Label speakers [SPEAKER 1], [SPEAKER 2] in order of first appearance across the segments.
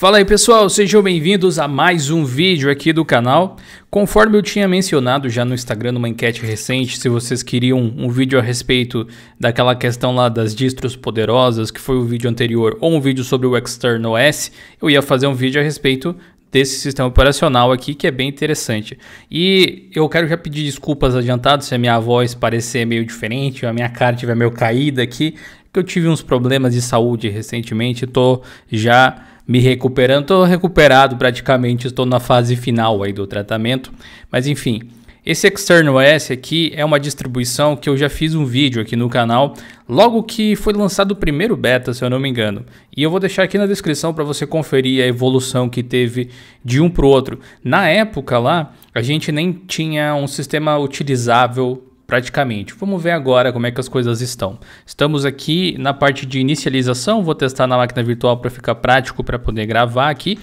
[SPEAKER 1] Fala aí pessoal, sejam bem-vindos a mais um vídeo aqui do canal. Conforme eu tinha mencionado já no Instagram numa enquete recente, se vocês queriam um vídeo a respeito daquela questão lá das distros poderosas, que foi o vídeo anterior, ou um vídeo sobre o External OS, eu ia fazer um vídeo a respeito desse sistema operacional aqui que é bem interessante. E eu quero já pedir desculpas adiantado se a minha voz parecer meio diferente, a minha cara tiver meio caída aqui, que eu tive uns problemas de saúde recentemente, estou já me recuperando. Estou recuperado praticamente, estou na fase final aí do tratamento. Mas enfim, esse External S aqui é uma distribuição que eu já fiz um vídeo aqui no canal logo que foi lançado o primeiro beta, se eu não me engano. E eu vou deixar aqui na descrição para você conferir a evolução que teve de um para o outro. Na época lá, a gente nem tinha um sistema utilizável praticamente. Vamos ver agora como é que as coisas estão. Estamos aqui na parte de inicialização, vou testar na máquina virtual para ficar prático para poder gravar aqui.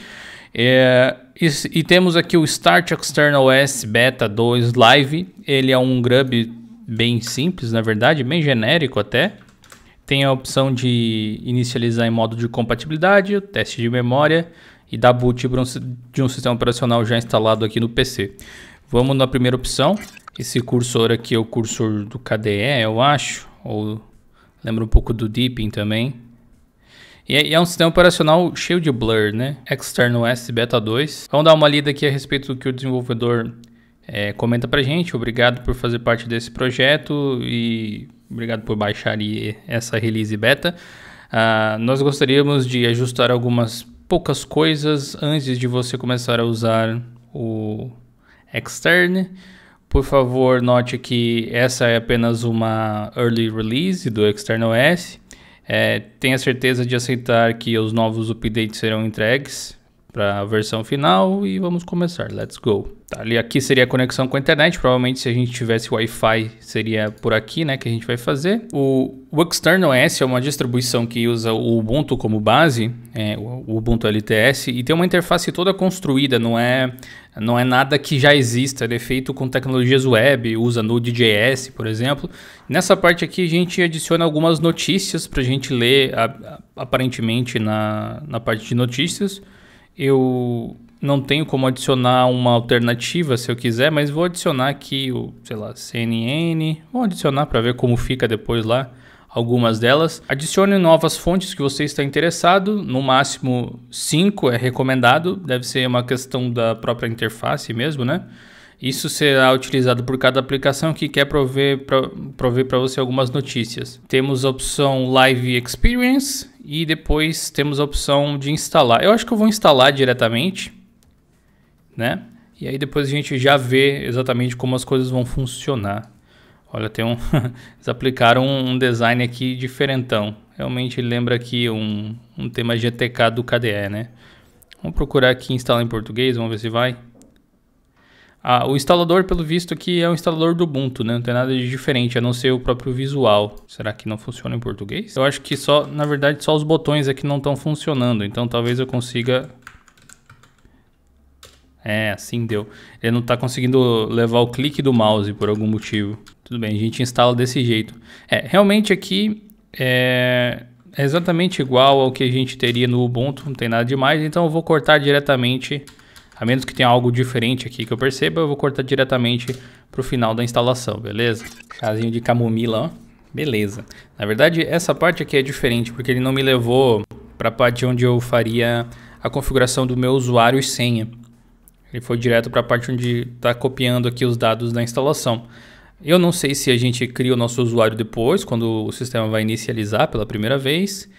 [SPEAKER 1] É, e, e, temos aqui o Start External S Beta 2 Live. Ele é um grub bem simples, na verdade, bem genérico até. Tem a opção de inicializar em modo de compatibilidade, o teste de memória e dar boot de um sistema operacional já instalado aqui no PC. Vamos na primeira opção. Esse cursor aqui é o cursor do KDE, eu acho, ou lembra um pouco do Deepin também. É, e é um sistema operacional cheio de blur, né? External S Beta 2. Vamos dar uma lida aqui a respeito do que o desenvolvedor é, comenta pra gente. Obrigado por fazer parte desse projeto e obrigado por baixar essa release beta. Ah, nós gostaríamos de ajustar algumas poucas coisas antes de você começar a usar o externo. Por favor, note que essa é apenas uma early release do External S. É, tenha certeza de aceitar que os novos updates serão entregues para a versão final e vamos começar. Let's go. Tá, ali aqui seria a conexão com a internet, provavelmente se a gente tivesse Wi-Fi seria por aqui, né, que a gente vai fazer. O, o External S é uma distribuição que usa o Ubuntu como base, é, o Ubuntu LTS, e tem uma interface toda construída, não é, não é nada que já exista, é feito com tecnologias web, usa Node.js, por exemplo. Nessa parte aqui a gente adiciona algumas notícias para a gente ler, a, a, aparentemente, na, na parte de notícias eu não tenho como adicionar uma alternativa se eu quiser, mas vou adicionar aqui o, sei lá, CNN, vou adicionar para ver como fica depois lá algumas delas. Adicione novas fontes que você está interessado, no máximo 5 é recomendado, deve ser uma questão da própria interface mesmo, né? Isso será utilizado por cada aplicação que quer prover para você algumas notícias. Temos a opção Live Experience e depois temos a opção de instalar. Eu acho que eu vou instalar diretamente, né? E aí depois a gente já vê exatamente como as coisas vão funcionar. Olha, tem um eles aplicaram um design aqui diferentão. Realmente lembra aqui um, um tema GTK do KDE, né? Vamos procurar aqui instalar em português, vamos ver se vai. Ah, o instalador, pelo visto, aqui é o instalador do Ubuntu, né? Não tem nada de diferente, a não ser o próprio visual. Será que não funciona em português? Eu acho que só, na verdade, só os botões aqui é não estão funcionando. Então talvez eu consiga... É, assim deu. Ele não está conseguindo levar o clique do mouse por algum motivo. Tudo bem, a gente instala desse jeito. É, realmente aqui é, é exatamente igual ao que a gente teria no Ubuntu. Não tem nada demais, então eu vou cortar diretamente... A menos que tenha algo diferente aqui que eu perceba, eu vou cortar diretamente para o final da instalação, beleza? Chazinho de camomila, ó. Beleza. Na verdade, essa parte aqui é diferente, porque ele não me levou para a parte onde eu faria a configuração do meu usuário e senha. Ele foi direto para a parte onde está copiando aqui os dados da instalação. Eu não sei se a gente cria o nosso usuário depois, quando o sistema vai inicializar pela primeira vez,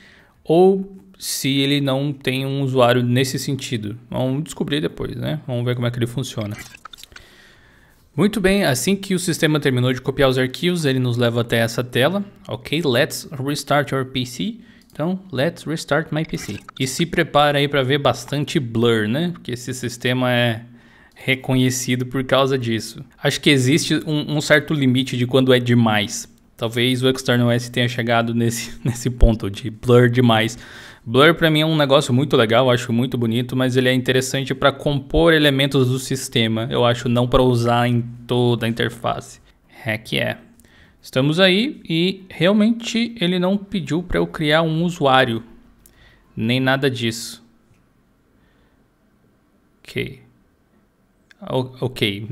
[SPEAKER 1] ou se ele não tem um usuário nesse sentido. Vamos descobrir depois, né? Vamos ver como é que ele funciona. Muito bem, assim que o sistema terminou de copiar os arquivos, ele nos leva até essa tela. Ok, let's restart your PC. Então, let's restart my PC. E se prepara aí para ver bastante blur, né? Porque esse sistema é reconhecido por causa disso. Acho que existe um, um certo limite de quando é demais. Talvez o External S tenha chegado nesse, nesse ponto de blur demais. Blur para mim é um negócio muito legal, acho muito bonito, mas ele é interessante para compor elementos do sistema. Eu acho não para usar em toda a interface. É que é. Estamos aí e realmente ele não pediu para eu criar um usuário, nem nada disso. Ok. ok.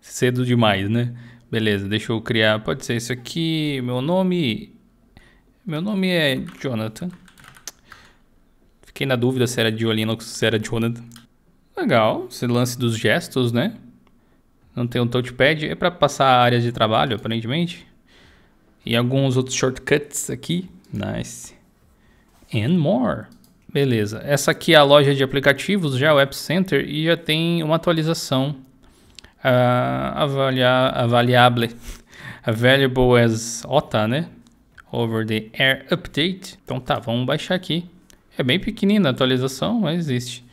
[SPEAKER 1] Cedo demais, né? Beleza, deixa eu criar. Pode ser isso aqui. Meu nome. Meu nome é Jonathan. Fiquei na dúvida se era de Olina ou se era de Ronan? Legal, esse lance dos gestos, né? Não tem um touchpad, é para passar áreas de trabalho, aparentemente. E alguns outros shortcuts aqui. Nice. And more. Beleza, essa aqui é a loja de aplicativos, já é o App Center, e já tem uma atualização. Uh, avalia, avaliable. Available as OTA, né? Over the Air Update. Então tá, vamos baixar aqui. É bem pequenina a atualização, mas existe.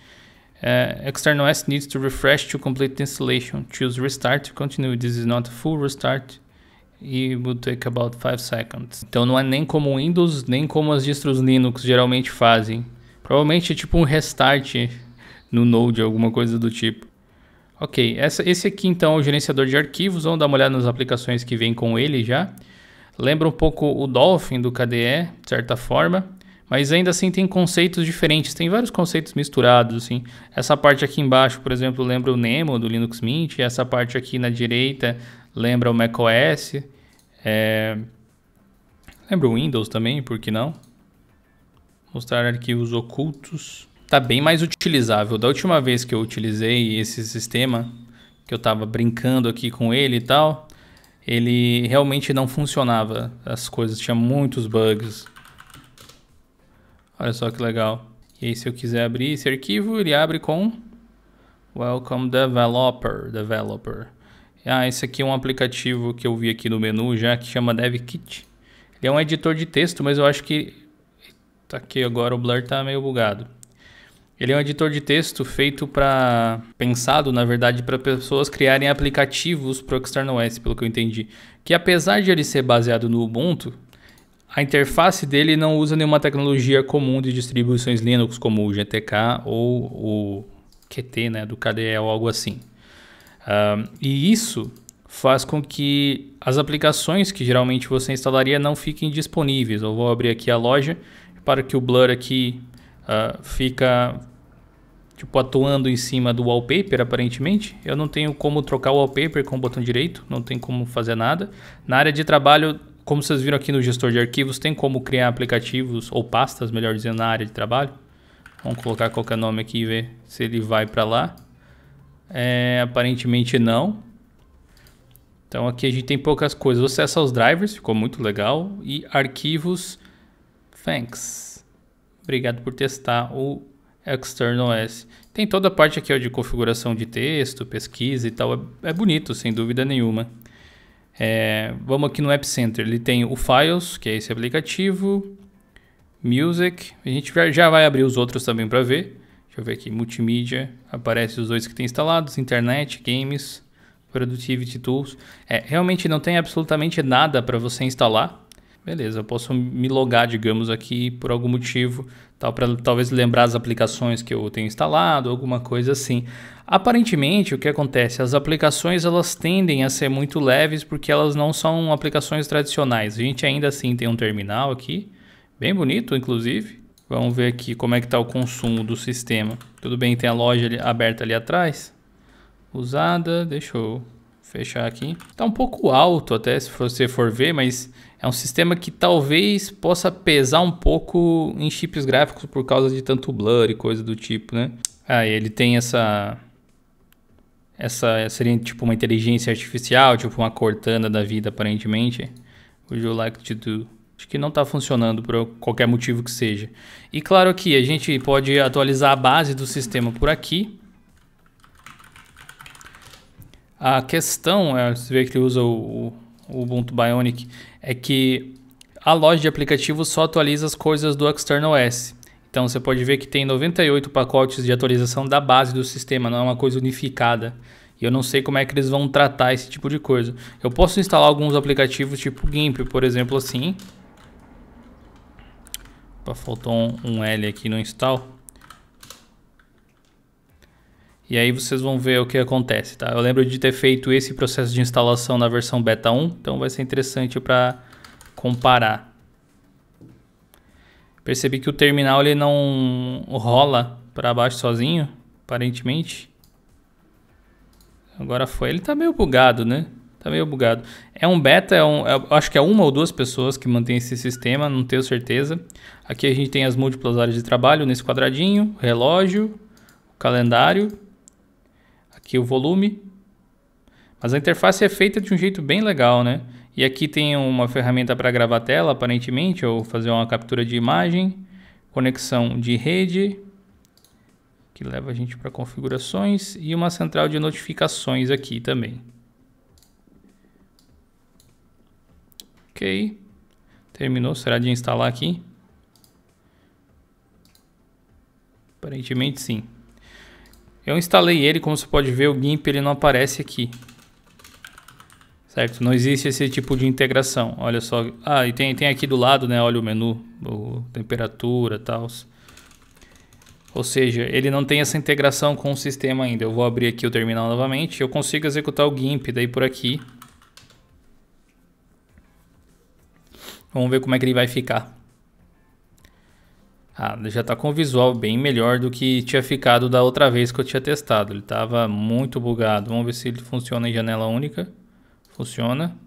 [SPEAKER 1] Uh, external S needs to refresh to complete the installation. Choose restart to continue. This is not a full restart. E will take about 5 seconds. Então não é nem como o Windows, nem como as distros Linux geralmente fazem. Provavelmente é tipo um restart no Node, alguma coisa do tipo. Ok, essa, esse aqui então é o gerenciador de arquivos. Vamos dar uma olhada nas aplicações que vem com ele já. Lembra um pouco o Dolphin do KDE, de certa forma. Mas ainda assim tem conceitos diferentes, tem vários conceitos misturados, assim. Essa parte aqui embaixo, por exemplo, lembra o Nemo do Linux Mint, essa parte aqui na direita lembra o macOS, é... lembra o Windows também, por que não? Mostrar arquivos ocultos. Tá bem mais utilizável. Da última vez que eu utilizei esse sistema, que eu estava brincando aqui com ele e tal, ele realmente não funcionava. As coisas tinha muitos bugs. Olha só que legal. E aí se eu quiser abrir esse arquivo, ele abre com Welcome Developer, Developer. Ah, esse aqui é um aplicativo que eu vi aqui no menu já, que chama DevKit. Ele é um editor de texto, mas eu acho que... Tá aqui agora, o Blur tá meio bugado. Ele é um editor de texto feito para... Pensado, na verdade, para pessoas criarem aplicativos para o External OS, pelo que eu entendi. Que apesar de ele ser baseado no Ubuntu, a interface dele não usa nenhuma tecnologia comum de distribuições Linux, como o GTK ou o QT né, do KDE ou algo assim. Um, e isso faz com que as aplicações que geralmente você instalaria não fiquem disponíveis. Eu vou abrir aqui a loja para que o Blur aqui uh, fica tipo atuando em cima do wallpaper aparentemente. Eu não tenho como trocar o wallpaper com o botão direito, não tem como fazer nada. Na área de trabalho como vocês viram aqui no gestor de arquivos, tem como criar aplicativos ou pastas, melhor dizendo, na área de trabalho. Vamos colocar qualquer nome aqui e ver se ele vai para lá. É, aparentemente não. Então aqui a gente tem poucas coisas. Você acessa os drivers, ficou muito legal. E arquivos, thanks. Obrigado por testar o External S. Tem toda a parte aqui ó, de configuração de texto, pesquisa e tal. É, é bonito, sem dúvida nenhuma. É, vamos aqui no App Center. Ele tem o Files, que é esse aplicativo. Music. A gente já vai abrir os outros também para ver. Deixa eu ver aqui. Multimídia. Aparece os dois que tem instalados. Internet, Games, Productivity Tools. É, realmente não tem absolutamente nada para você instalar. Beleza, eu posso me logar, digamos, aqui por algum motivo, tal, para talvez lembrar as aplicações que eu tenho instalado, alguma coisa assim. Aparentemente, o que acontece? As aplicações elas tendem a ser muito leves porque elas não são aplicações tradicionais. A gente ainda assim tem um terminal aqui, bem bonito, inclusive. Vamos ver aqui como é que está o consumo do sistema. Tudo bem, tem a loja ali, aberta ali atrás. Usada, deixa eu fechar aqui. Está um pouco alto até se você for ver, mas é um sistema que talvez possa pesar um pouco em chips gráficos por causa de tanto blur e coisa do tipo, né? Ah, ele tem essa essa seria tipo uma inteligência artificial, tipo uma Cortana da vida aparentemente. Would you like to do? Acho que não está funcionando por qualquer motivo que seja. E claro que a gente pode atualizar a base do sistema por aqui. A questão é, você vê que ele usa o, o Ubuntu Bionic, é que a loja de aplicativos só atualiza as coisas do External S. Então você pode ver que tem 98 pacotes de atualização da base do sistema, não é uma coisa unificada. E eu não sei como é que eles vão tratar esse tipo de coisa. Eu posso instalar alguns aplicativos tipo GIMP, por exemplo, assim. Opa, faltou um, um L aqui no install. E aí vocês vão ver o que acontece, tá? Eu lembro de ter feito esse processo de instalação na versão beta 1, então vai ser interessante para comparar. Percebi que o terminal ele não rola para baixo sozinho, aparentemente. Agora foi. Ele tá meio bugado, né? Tá meio bugado. É um beta, é um, é, acho que é uma ou duas pessoas que mantém esse sistema, não tenho certeza. Aqui a gente tem as múltiplas áreas de trabalho nesse quadradinho, relógio, calendário Aqui o volume. Mas a interface é feita de um jeito bem legal, né? E aqui tem uma ferramenta para gravar tela, aparentemente, ou fazer uma captura de imagem. Conexão de rede, que leva a gente para configurações. E uma central de notificações aqui também. Ok. Terminou, será de instalar aqui? Aparentemente sim. Eu instalei ele, como você pode ver, o GIMP ele não aparece aqui. Certo? Não existe esse tipo de integração. Olha só. Ah, e tem, tem aqui do lado, né? Olha o menu, o, temperatura e tal. Ou seja, ele não tem essa integração com o sistema ainda. Eu vou abrir aqui o terminal novamente. Eu consigo executar o GIMP daí por aqui. Vamos ver como é que ele vai ficar. Ah, já está com o visual bem melhor do que tinha ficado da outra vez que eu tinha testado. Ele estava muito bugado. Vamos ver se ele funciona em janela única. Funciona.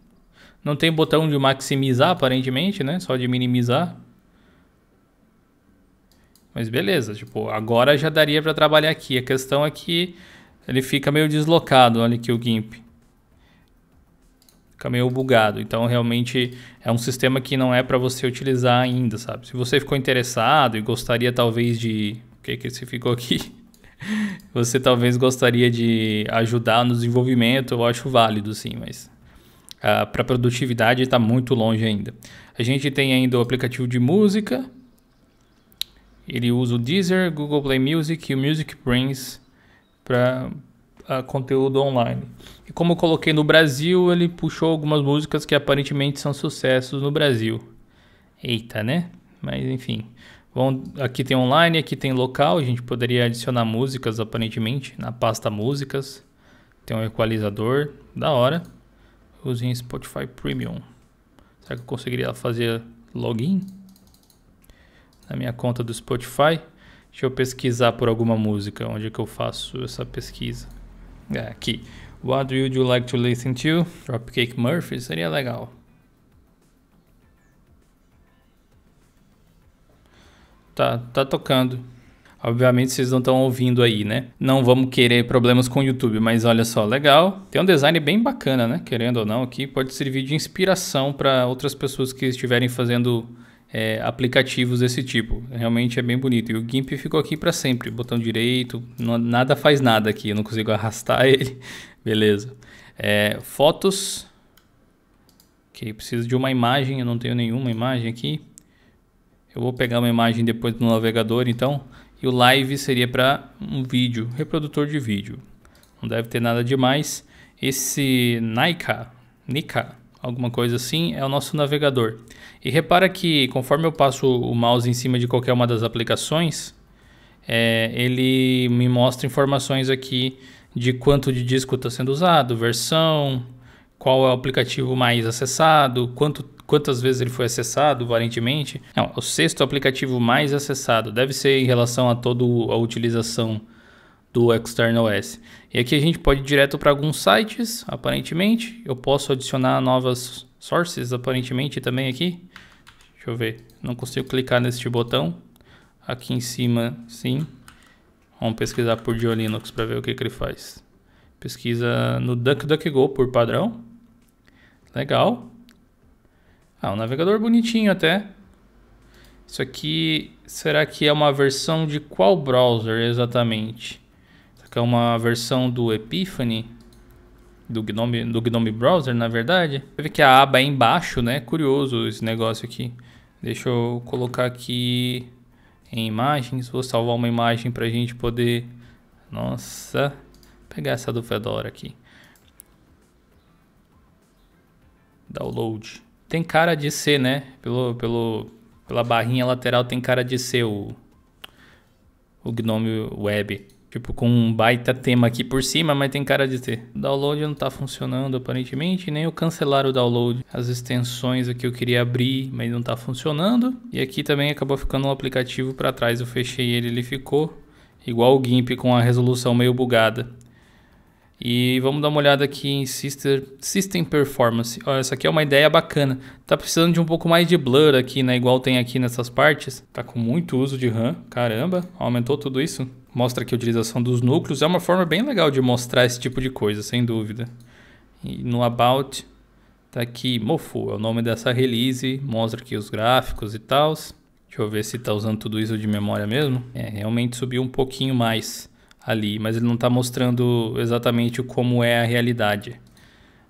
[SPEAKER 1] Não tem botão de maximizar aparentemente, né? Só de minimizar. Mas beleza, tipo, agora já daria para trabalhar aqui. A questão é que ele fica meio deslocado, olha aqui o GIMP fica meio bugado. Então, realmente é um sistema que não é para você utilizar ainda, sabe? Se você ficou interessado e gostaria talvez de. O que que você ficou aqui? você talvez gostaria de ajudar no desenvolvimento, eu acho válido sim, mas uh, ah, para produtividade está muito longe ainda. A gente tem ainda o aplicativo de música, ele usa o Deezer, Google Play Music e o Music Prince para uh, conteúdo online. E como eu coloquei no Brasil, ele puxou algumas músicas que aparentemente são sucessos no Brasil. Eita, né? Mas enfim. Bom, aqui tem online, aqui tem local. A gente poderia adicionar músicas aparentemente na pasta músicas. Tem um equalizador, da hora. usei Spotify Premium. Será que eu conseguiria fazer login na minha conta do Spotify? Deixa eu pesquisar por alguma música. Onde é que eu faço essa pesquisa? É, aqui. What would you like to listen to? Dropkick Murphy seria legal. Tá, tá tocando. Obviamente vocês não estão ouvindo aí, né? Não vamos querer problemas com o YouTube, mas olha só, legal. Tem um design bem bacana, né? Querendo ou não, aqui pode servir de inspiração para outras pessoas que estiverem fazendo é, aplicativos desse tipo. Realmente é bem bonito. E o GIMP ficou aqui para sempre. Botão direito, não, nada faz nada aqui. Eu não consigo arrastar ele. Beleza. É, fotos. Que preciso de uma imagem. Eu não tenho nenhuma imagem aqui. Eu vou pegar uma imagem depois no navegador, então. E o live seria para um vídeo, reprodutor de vídeo. Não deve ter nada demais. Esse Nika, Nika, alguma coisa assim, é o nosso navegador. E repara que conforme eu passo o mouse em cima de qualquer uma das aplicações, é, ele me mostra informações aqui de quanto de disco está sendo usado, versão, qual é o aplicativo mais acessado, quanto, quantas vezes ele foi acessado, aparentemente. Não, o sexto aplicativo mais acessado deve ser em relação a toda a utilização do External S. E aqui a gente pode ir direto para alguns sites, aparentemente. Eu posso adicionar novas sources, aparentemente, também aqui. Deixa eu ver. Não consigo clicar neste botão. Aqui em cima, sim. Vamos pesquisar por Dio Linux para ver o que, que ele faz. Pesquisa no DuckDuckGo por padrão. Legal. Ah, um navegador bonitinho até. Isso aqui, será que é uma versão de qual browser exatamente? que é uma versão do Epiphany, do Gnome, do Gnome Browser, na verdade. Você vê que a aba é embaixo, né? É curioso esse negócio aqui. Deixa eu colocar aqui em imagens. Vou salvar uma imagem para a gente poder... Nossa, pegar essa do Fedora aqui. Download. Tem cara de ser, né? Pelo, pelo, pela barrinha lateral tem cara de ser o, o Gnome Web. Tipo, com um baita tema aqui por cima, mas tem cara de ter. O download não tá funcionando aparentemente, nem eu cancelar o download. As extensões aqui eu queria abrir, mas não tá funcionando. E aqui também acabou ficando um aplicativo para trás. Eu fechei ele, ele ficou igual o GIMP com a resolução meio bugada. E vamos dar uma olhada aqui em Sister, System Performance. Olha, essa aqui é uma ideia bacana. Tá precisando de um pouco mais de blur aqui, né? Igual tem aqui nessas partes. Tá com muito uso de RAM. Caramba, aumentou tudo isso mostra aqui a utilização dos núcleos. É uma forma bem legal de mostrar esse tipo de coisa, sem dúvida. E no About, tá aqui Mofo, é o nome dessa release, mostra aqui os gráficos e tal. Deixa eu ver se tá usando tudo isso de memória mesmo. É, realmente subiu um pouquinho mais ali, mas ele não está mostrando exatamente como é a realidade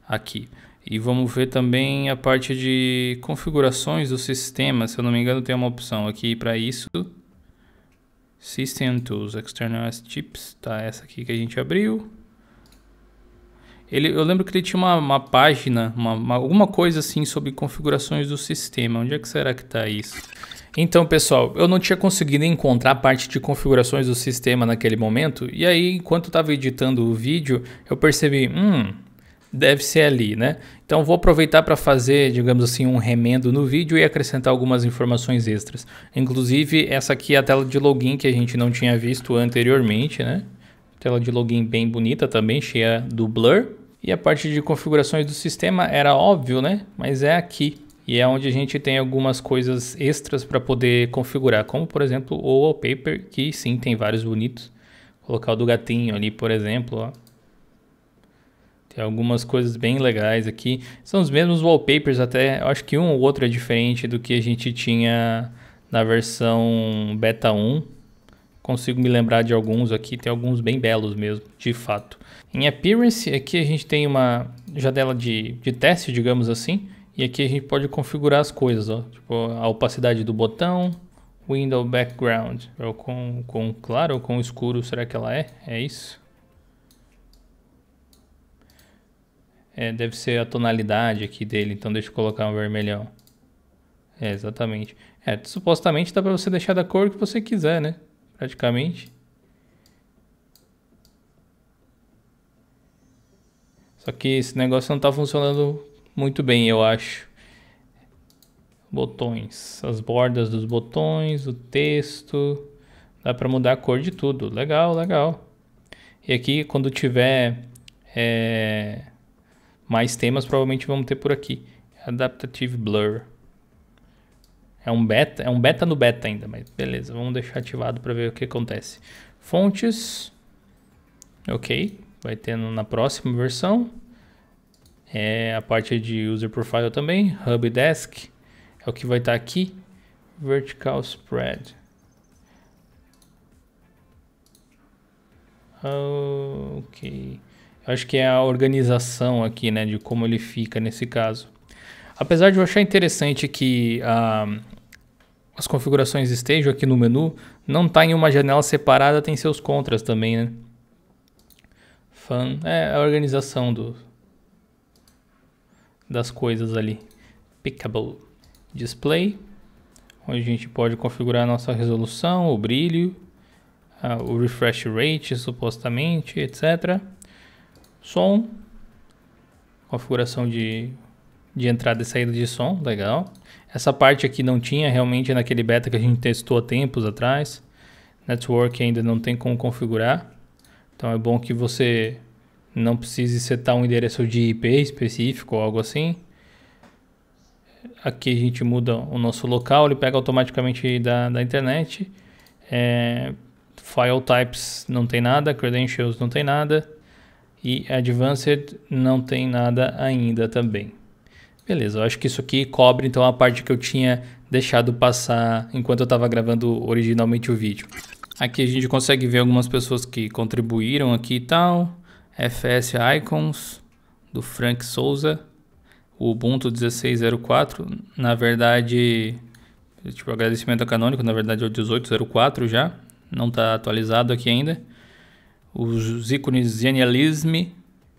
[SPEAKER 1] aqui. E vamos ver também a parte de configurações do sistema, se eu não me engano tem uma opção aqui para isso. System Tools, External S Chips, tá? Essa aqui que a gente abriu. Ele, eu lembro que ele tinha uma, uma página, uma, uma, alguma coisa assim sobre configurações do sistema. Onde é que será que está isso? Então, pessoal, eu não tinha conseguido encontrar a parte de configurações do sistema naquele momento. E aí, enquanto estava editando o vídeo, eu percebi, hum, deve ser ali, né? Então vou aproveitar para fazer, digamos assim, um remendo no vídeo e acrescentar algumas informações extras. Inclusive, essa aqui é a tela de login que a gente não tinha visto anteriormente, né? Tela de login bem bonita também, cheia do blur. E a parte de configurações do sistema era óbvio, né? Mas é aqui. E é onde a gente tem algumas coisas extras para poder configurar, como por exemplo o wallpaper, que sim, tem vários bonitos. colocar o do gatinho ali, por exemplo, ó. Tem é algumas coisas bem legais aqui. São os mesmos wallpapers até. Eu acho que um ou outro é diferente do que a gente tinha na versão beta 1. Consigo me lembrar de alguns aqui. Tem alguns bem belos mesmo, de fato. Em Appearance, aqui a gente tem uma janela de, de teste, digamos assim. E aqui a gente pode configurar as coisas, ó. Tipo, a opacidade do botão, Window Background. com, com claro ou com escuro, será que ela é? É isso? É, deve ser a tonalidade aqui dele, então deixa eu colocar um vermelhão. É, exatamente. É, supostamente dá para você deixar da cor que você quiser, né? Praticamente. Só que esse negócio não está funcionando muito bem, eu acho. Botões, as bordas dos botões, o texto. Dá para mudar a cor de tudo. Legal, legal. E aqui, quando tiver... É mais temas provavelmente vamos ter por aqui. Adaptative Blur. É um beta, é um beta no beta ainda, mas beleza, vamos deixar ativado para ver o que acontece. Fontes, ok, vai ter na próxima versão. É a parte de user profile também, hub desk, é o que vai estar tá aqui. Vertical spread. Ah, ok, Acho que é a organização aqui, né, de como ele fica nesse caso. Apesar de eu achar interessante que ah, as configurações estejam aqui no menu, não está em uma janela separada, tem seus contras também, né? Fan é a organização do, das coisas ali. Pickable Display, onde a gente pode configurar a nossa resolução, o brilho, ah, o refresh rate supostamente, etc som, configuração de, de entrada e saída de som, legal. Essa parte aqui não tinha realmente naquele beta que a gente testou há tempos atrás. Network ainda não tem como configurar, então é bom que você não precise setar um endereço de IP específico ou algo assim. Aqui a gente muda o nosso local, ele pega automaticamente da, da internet. É, file types não tem nada, credentials não tem nada e Advanced não tem nada ainda também. Beleza, eu acho que isso aqui cobre então a parte que eu tinha deixado passar enquanto eu estava gravando originalmente o vídeo. Aqui a gente consegue ver algumas pessoas que contribuíram aqui e tal. FS Icons, do Frank Souza. O Ubuntu 1604, na verdade, tipo, agradecimento a Canônico, na verdade é o 1804 já. Não está atualizado aqui ainda os ícones Genialism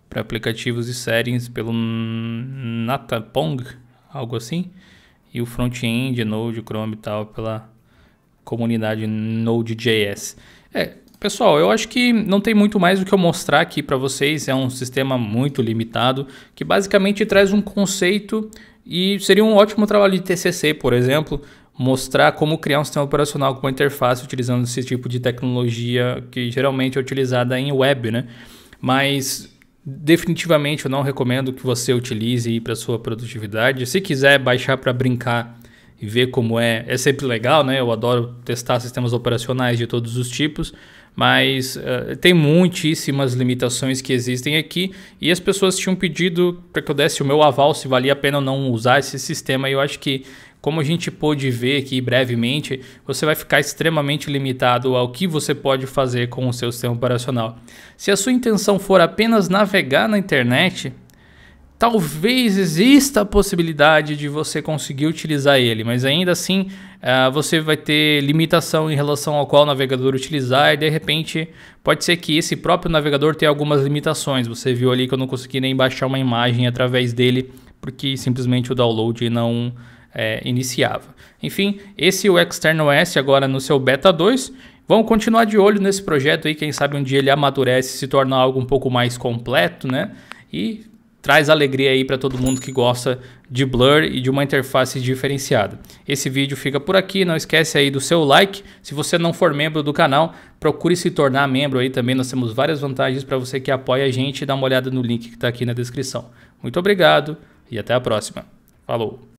[SPEAKER 1] para aplicativos e settings pelo Natapong, algo assim, e o front-end Node, Chrome e tal pela comunidade Node.js. É, pessoal, eu acho que não tem muito mais do que eu mostrar aqui para vocês, é um sistema muito limitado que basicamente traz um conceito e seria um ótimo trabalho de TCC, por exemplo, mostrar como criar um sistema operacional com uma interface utilizando esse tipo de tecnologia que geralmente é utilizada em web, né? Mas definitivamente eu não recomendo que você utilize para sua produtividade. Se quiser baixar para brincar e ver como é, é sempre legal, né? Eu adoro testar sistemas operacionais de todos os tipos, mas uh, tem muitíssimas limitações que existem aqui e as pessoas tinham pedido para que eu desse o meu aval se valia a pena ou não usar esse sistema. E eu acho que como a gente pôde ver aqui brevemente, você vai ficar extremamente limitado ao que você pode fazer com o seu sistema operacional. Se a sua intenção for apenas navegar na internet, talvez exista a possibilidade de você conseguir utilizar ele, mas ainda assim uh, você vai ter limitação em relação ao qual navegador utilizar e de repente pode ser que esse próprio navegador tenha algumas limitações. Você viu ali que eu não consegui nem baixar uma imagem através dele porque simplesmente o download não é, iniciava. Enfim, esse é o External S agora no seu Beta 2. Vamos continuar de olho nesse projeto aí, quem sabe um dia ele amadurece e se torna algo um pouco mais completo, né? E traz alegria aí para todo mundo que gosta de Blur e de uma interface diferenciada. Esse vídeo fica por aqui, não esquece aí do seu like. Se você não for membro do canal, procure se tornar membro aí também. Nós temos várias vantagens para você que apoia a gente. Dá uma olhada no link que está aqui na descrição. Muito obrigado e até a próxima. Falou!